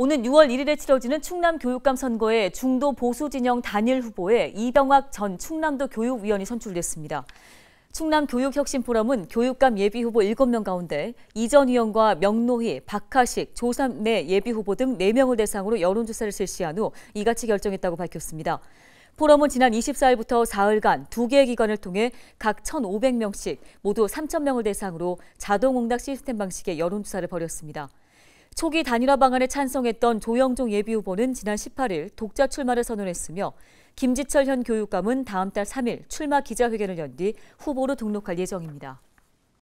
오는 6월 1일에 치러지는 충남 교육감 선거에 중도 보수 진영 단일 후보에 이병학 전 충남도 교육위원이 선출됐습니다. 충남 교육혁신포럼은 교육감 예비후보 7명 가운데 이전 위원과 명노희, 박하식, 조삼내 예비후보 등 4명을 대상으로 여론조사를 실시한 후 이같이 결정했다고 밝혔습니다. 포럼은 지난 24일부터 4일간 2개의 기관을 통해 각 1,500명씩 모두 3,000명을 대상으로 자동응답 시스템 방식의 여론조사를 벌였습니다. 초기 단일화 방안에 찬성했던 조영종 예비후보는 지난 18일 독자 출마를 선언했으며 김지철 현 교육감은 다음 달 3일 출마 기자회견을 연 뒤 후보로 등록할 예정입니다.